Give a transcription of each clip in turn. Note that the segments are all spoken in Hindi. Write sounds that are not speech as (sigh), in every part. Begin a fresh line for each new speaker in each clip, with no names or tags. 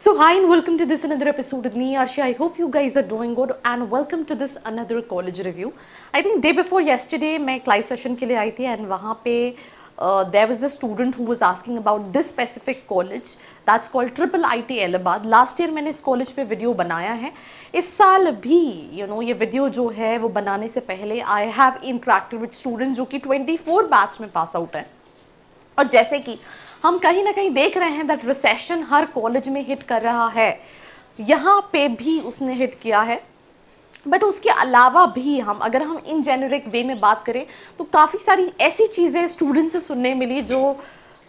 So hi and welcome to this another episode with me Arsha. I hope you guys are doing good and welcome to this another college review. I think day before yesterday मैं एक लाइव सेशन के लिए आई थी and वहाँ पे there was a student who was asking about this specific college that's called triple I T Allahabad last year मैंने इस कॉलेज पे वीडियो बनाया है इस साल भी यू you नो know, ये वीडियो जो है वो बनाने से पहले I have interacted with student जो कि 24 बैच में पास आउट हैं और जैसे कि हम कहीं ना कहीं देख रहे हैं दैट रिसेशन हर कॉलेज में हिट कर रहा है यहाँ पे भी उसने हिट किया है बट उसके अलावा भी हम अगर हम इन जेनरिक वे में बात करें तो काफ़ी सारी ऐसी चीज़ें स्टूडेंट से सुनने मिली जो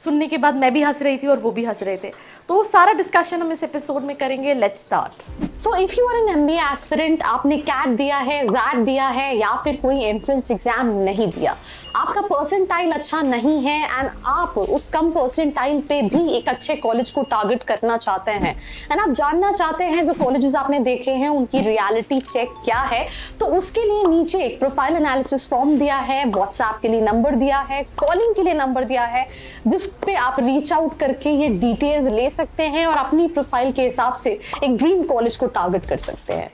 सुनने के बाद मैं भी हंस रही थी और वो भी हंस रहे थे तो सारा डिस्कशन हम इस एपिसोड में करेंगे let's start so if you are an M B aspirant आपने कैट दिया है जैट दिया है या फिर कोई एंट्रेंस एग्जाम नहीं दिया आपका परसेंटाइल अच्छा नहीं है एंड आप उस कम परसेंटाइल पे भी एक अच्छे कॉलेज को टारगेट करना चाहते हैं एंड आप जानना चाहते हैं जो कॉलेजेस आपने देखे हैं उनकी रियलिटी चेक क्या है तो उसके लिए नीचे एक प्रोफाइल एनालिसिस फॉर्म दिया है व्हाट्सएप के लिए नंबर दिया है कॉलिंग के लिए नंबर दिया है जिस पे आप रीच आउट करके ये डिटेल्स ले सकते हैं और अपनी प्रोफाइल के हिसाब से एक ड्रीम कॉलेज को टारगेट कर सकते हैं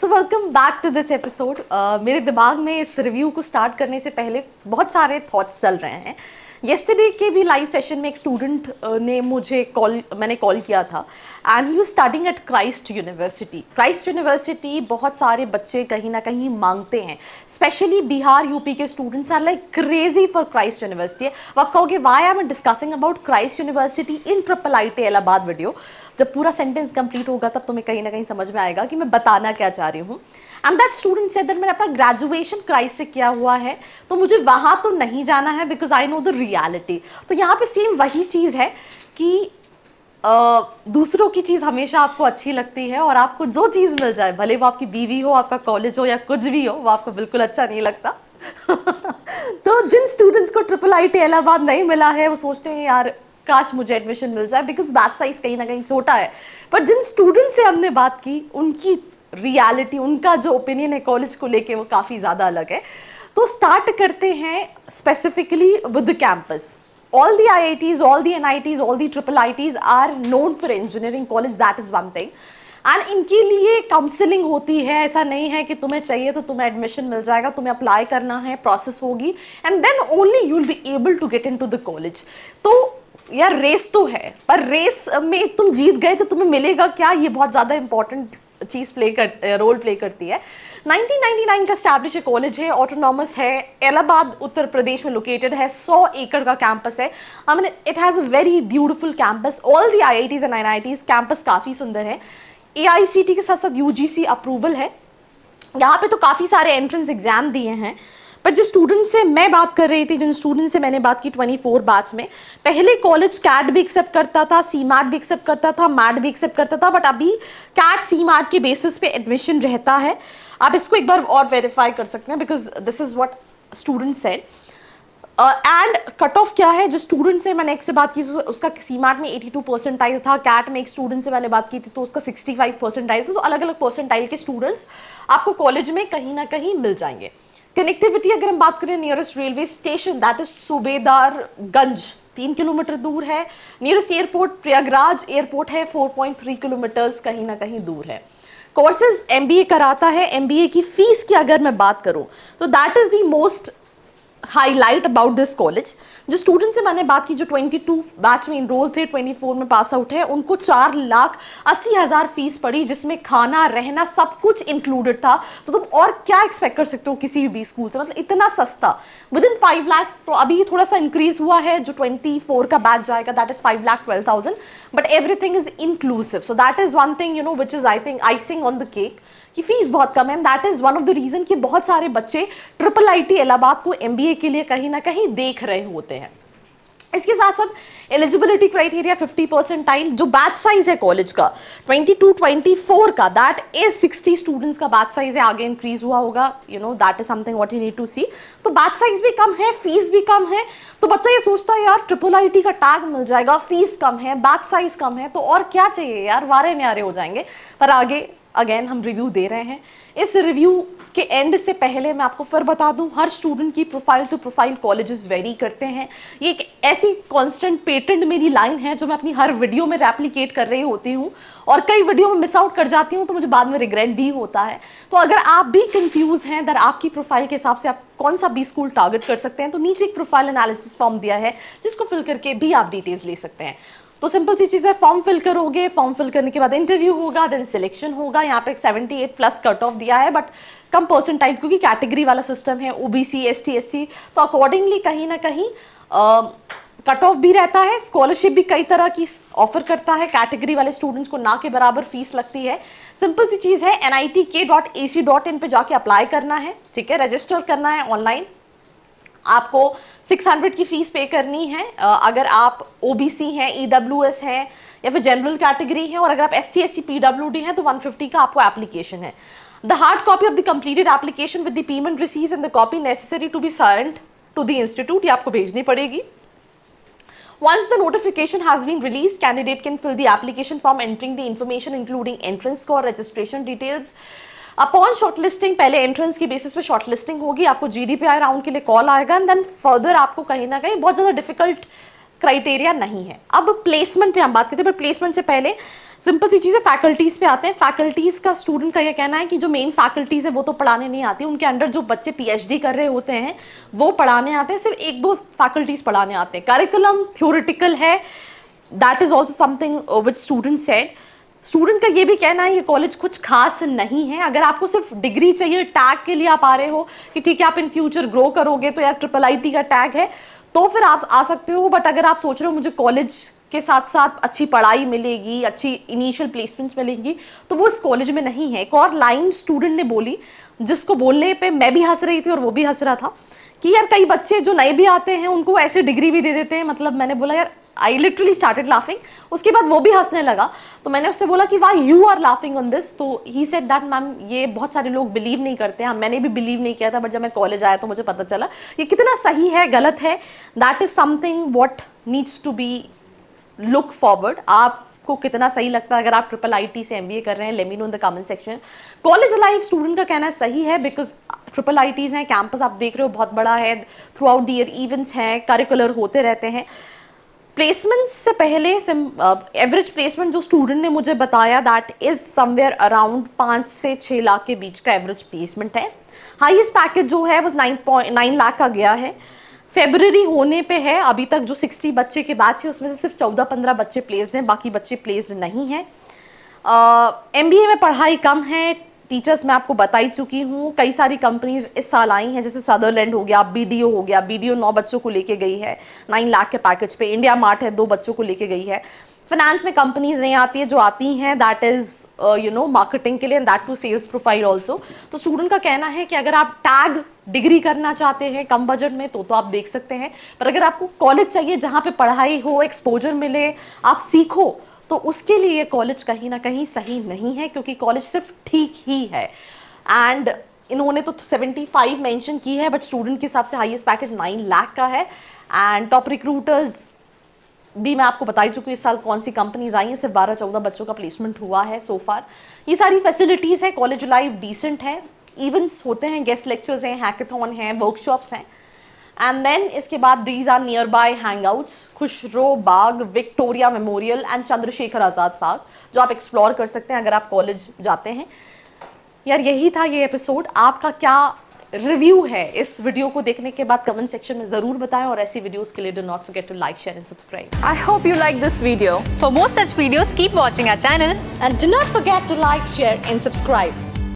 so welcome back to this episode मेरे दिमाग में इस रिव्यू को स्टार्ट करने से पहले बहुत सारे थॉट्स चल रहे हैं येस्टडे के भी लाइव सेशन में एक स्टूडेंट uh, ने मुझे कॉल मैंने कॉल किया था and he starting at Christ University Christ University बहुत सारे बच्चे कहीं ना कहीं मांगते हैं स्पेशली बिहार यूपी के students are like crazy for Christ University आप कहोगे why I am discussing about Christ University in triple I T Allahabad video जब पूरा सेंटेंस कंप्लीट होगा तब तुम्हें कहीं ना कहीं समझ में आएगा कि मैं बताना क्या चाह रही हूँ एम दैट स्टूडेंट से अगर मैंने अपना ग्रेजुएशन क्राइस से किया हुआ है तो मुझे वहाँ तो नहीं जाना है because I know the reality तो यहाँ पे सेम वही चीज़ है कि Uh, दूसरों की चीज़ हमेशा आपको अच्छी लगती है और आपको जो चीज़ मिल जाए भले वो आपकी बीवी हो आपका कॉलेज हो या कुछ भी हो वो आपको बिल्कुल अच्छा नहीं लगता (laughs) तो जिन स्टूडेंट्स को ट्रिपल आई टी इलाहाबाद नहीं मिला है वो सोचते हैं यार काश मुझे एडमिशन मिल जाए बिकॉज बैच साइज कहीं ना कहीं छोटा है पर जिन स्टूडेंट से हमने बात की उनकी रियलिटी उनका जो ओपिनियन है कॉलेज को लेके वो काफ़ी ज़्यादा अलग है तो स्टार्ट करते हैं specifically with campus all the IITs, all the NITs, all the triple ITs are known for engineering college. That is one thing. And इनके लिए काउंसलिंग होती है ऐसा नहीं है कि तुम्हें चाहिए तो तुम्हें एडमिशन मिल जाएगा तुम्हें अप्लाई करना है प्रोसेस होगी and then only you will be able to get in to the college तो यार रेस तो है पर रेस में तुम जीत गए तो तुम्हें मिलेगा क्या ये बहुत ज़्यादा इंपॉर्टेंट चीज़ प्ले कर रोल प्ले करती है 1999 का स्टैब्लिश कॉलेज है ऑटोनॉमस है एलाहाबाद उत्तर प्रदेश में लोकेटेड है 100 एकड़ का कैंपस है I mean it has a very beautiful campus all the I and N campus काफ़ी सुंदर है ए के साथ साथ यू अप्रूवल है यहाँ पे तो काफ़ी सारे एंट्रेंस एग्ज़ाम दिए हैं बट जिस स्टूडेंट से मैं बात कर रही थी जिन स्टूडेंट से मैंने बात की 24 बैच में पहले कॉलेज कैट भी एक्सेप्ट करता था सी मैट भी एक्सेप्ट करता था मैट भी एक्सेप्ट करता था बट अभी कैट सी मैट के बेसिस पे एडमिशन रहता है आप इसको एक बार और वेरीफाई कर सकते हैं because this is what student said and cut off क्या है जिस स्टूडेंट से मैंने एक से बात की उसका सीमार्ट में 82 परसेंटाइल था कैट में एक स्टूडेंट से मैंने बात की थी तो उसका 65 परसेंटाइल था तो अलग अलग परसेंटाइल के स्टूडेंट्स आपको कॉलेज में कहीं ना कहीं मिल जाएंगे कनेक्टिविटी अगर हम बात करें nearest railway station that is Ganj तीन किलोमीटर दूर है नियरेस्ट एयरपोर्ट प्रयागराज एयरपोर्ट है 4.3 किलोमीटर्स कहीं ना कहीं दूर है कोर्सेज एम कराता है एम की फ़ीस की अगर मैं बात करूँ तो that is the most highlight about this college जो स्टूडेंट से मैंने बात की जो 22 बैच में इनरोल थे 24 में पास आउट है उनको चार लाख अस्सी हज़ार फीस पड़ी जिसमें खाना रहना सब कुछ इंक्लूडेड था तो तुम और क्या एक्सपेक्ट कर सकते हो किसी भी स्कूल से मतलब इतना सस्ता विद इन फाइव लैक्स तो अभी थोड़ा सा इंक्रीज हुआ है जो 24 का बैच जाएगा that is five lakh twelve thousand but everything is inclusive so that is one thing you know which is I think icing on the cake कि फीस बहुत कम है that is one of the reason कि बहुत सारे बच्चे ट्रिपल आई टी इलाहाबाद को एम बी एमबीए के लिए कहीं ना कहीं देख रहे होते हैं इसके साथ साथ एलिजिबिलिटी क्राइटेरिया 50 परसेंटाइल जो बैच साइज है कॉलेज का 22 24 का दैट इज 60 स्टूडेंट्स का बैच साइज है आगे इंक्रीज हुआ होगा you know that is something what you need to see तो बैच साइज भी कम है फीस भी कम है तो बच्चा ये सोचता है यार ट्रिपल आई का टैग मिल जाएगा फीस कम है बैच साइज कम है तो और क्या चाहिए यार वारे न्यारे हो जाएंगे पर आगे अगेन हम रिव्यू दे रहे हैं इस रिव्यू के एंड से पहले मैं आपको फिर बता दूं हर स्टूडेंट की profile to profile colleges vary करते हैं ये एक ऐसी कांस्टेंट पेटेंट मेरी लाइन है जो मैं अपनी हर वीडियो में रेप्लीकेट कर रही होती हूँ और कई वीडियो में मिस आउट कर जाती हूँ तो मुझे बाद में रिग्रेट भी होता है तो अगर आप भी कंफ्यूज हैं दर आपकी प्रोफाइल के हिसाब से आप कौन सा बी स्कूल टारगेट कर सकते हैं तो नीचे एक प्रोफाइल एनालिसिस फॉर्म दिया है जिसको फिल करके भी आप डिटेल्स ले सकते हैं तो सिंपल सी चीज़ है फॉर्म फिल करोगे फॉर्म फिल करने के बाद इंटरव्यू होगा देन सिलेक्शन होगा यहाँ पे 78 प्लस कट ऑफ दिया है बट कम पर्सन टाइप क्योंकि कैटेगरी वाला सिस्टम है ओबीसी एसटी एससी तो अकॉर्डिंगली कहीं ना कहीं कट ऑफ भी रहता है स्कॉलरशिप भी कई तरह की ऑफर करता है कैटेगरी वाले स्टूडेंट्स को ना के बराबर फीस लगती है सिंपल सी चीज़ है N I T K dot A C dot in पर जाके अप्लाई करना है ठीक है रजिस्टर करना है ऑनलाइन आपको 600 की फ़ीस पे करनी है अगर आप ओबीसी हैं ईडब्ल्यूएस e हैं या फिर जनरल कैटेगरी हैं और अगर आप S T S C P W D हैं तो 150 का आपको एप्लीकेशन है the hard copy of the completed application with the payment receive and the copy necessary to be sent to the institute ये आपको भेजनी पड़ेगी once the notification has been release candidate can fill the application form entering the information including entrance score registration details upon shortlisting पहले एंट्रेंस की बेसिस पे शॉर्टलिस्टिंग होगी आपको जीडीपीआई राउंड के लिए कॉल आएगा एंड देन फर्दर आपको कहीं ना कहीं बहुत ज़्यादा डिफिकल्ट क्राइटेरिया नहीं है अब प्लेसमेंट पे हम बात करते हैं पर प्लेसमेंट से पहले सिंपल सी चीज़ें फैकल्टीज़ पे आते हैं फैकल्टीज़ का स्टूडेंट का यह कहना है कि जो मेन फैकल्टीज़ है वो तो पढ़ाने नहीं आती उनके अंडर जो बच्चे पीएचडी कर रहे होते हैं वो पढ़ाने आते हैं सिर्फ एक दो फैकल्टीज़ पढ़ाने आते हैं करिकुलम थ्योरिटिकल है that is also something which student set student का ये भी कहना है ये कॉलेज कुछ खास नहीं है अगर आपको सिर्फ डिग्री चाहिए टैग के लिए आप आ रहे हो कि ठीक है आप इन फ्यूचर ग्रो करोगे तो यार ट्रिपल आई का टैग है तो फिर आप आ सकते हो बट अगर आप सोच रहे हो मुझे कॉलेज के साथ साथ अच्छी पढ़ाई मिलेगी अच्छी इनिशियल प्लेसमेंट्स मिलेंगी तो वो इस कॉलेज में नहीं है एक और लाइन स्टूडेंट ने बोली जिसको बोलने पे मैं भी हंस रही थी और वो भी हंस रहा था कि यार कई बच्चे जो नए भी आते हैं उनको ऐसे डिग्री भी दे देते हैं मतलब मैंने बोला यार आई लिटरली स्टार्टेड लाफिंग उसके बाद वो भी हंसने लगा तो मैंने उससे बोला कि why you are laughing on this तो ही सेट दैट मैम ये बहुत सारे लोग बिलीव नहीं करते हैं हाँ, मैंने भी बिलीव नहीं किया था बट जब मैं कॉलेज आया तो मुझे पता चला ये कितना सही है गलत है that is something what needs to be look forward आप आपको कितना सही लगता है अगर आप ट्रिपल आईटी से एमबीए कर रहे हैं let me know in the comment section college life student का कहना सही है बिकॉज ट्रिपल आई हैं कैंपस आप देख रहे हो बहुत बड़ा है throughout the year events हैं करिकुलर होते रहते हैं प्लेसमेंट से पहले एवरेज प्लेसमेंट uh, जो स्टूडेंट ने मुझे बताया दैट इज़ समवेयर अराउंड पाँच से छः लाख के बीच का एवरेज प्लेसमेंट है हाईएस्ट पैकेज जो है वो नाइन पॉइंट नाइन लाख का गया है फेबररी होने पे है अभी तक जो सिक्सटी बच्चे के बाद है उसमें से सिर्फ चौदह पंद्रह बच्चे प्लेस्ड हैं बाकी बच्चे प्लेस्ड नहीं हैं एम uh, में पढ़ाई कम है टीचर्स मैं आपको बता ही चुकी हूँ कई सारी कंपनीज इस साल आई हैं जैसे सदरलैंड हो गया बीडीओ हो गया बीडीओ नौ बच्चों को लेके गई है नाइन लाख के पैकेज पे इंडिया मार्ट है दो बच्चों को लेके गई है फाइनेंस में कंपनीज नहीं आती है जो आती हैं that is you know marketing के लिए that to sales profile also तो स्टूडेंट का कहना है कि अगर आप टैग डिग्री करना चाहते हैं कम बजट में तो तो आप देख सकते हैं पर अगर आपको कॉलेज चाहिए जहाँ पे पढ़ाई हो एक्सपोजर मिले आप सीखो तो उसके लिए कॉलेज कहीं ना कहीं सही नहीं है क्योंकि कॉलेज सिर्फ ठीक ही है एंड इन्होंने तो 75 मैंशन की है बट स्टूडेंट के हिसाब से हाईएस्ट पैकेज 9 लाख का है एंड टॉप रिक्रूटर्स भी मैं आपको बता चुकी हूँ इस साल कौन सी कंपनीज आई हैं सिर्फ बारह चौदह बच्चों का प्लेसमेंट हुआ है सो फार ये सारी फैसिलिटीज़ है कॉलेज लाइफ डिसेंट है इवेंट्स होते हैं गेस्ट लेक्चर्स हैं हैं वर्कशॉप्स हैं एंड देन इसके बाद these are nearby hangouts Khusro Bagh Victoria Memorial and Chandrashekhar Azad park जो आप एक्सप्लोर कर सकते हैं अगर आप कॉलेज जाते हैं यार यही था ये एपिसोड आपका क्या रिव्यू है इस वीडियो को देखने के बाद कमेंट सेक्शन में जरूर बताएं और ऐसी वीडियोस के लिए do not forget to like share and subscribe I hope you like this video for more such videos keep watching our channel and do not forget to like share and subscribe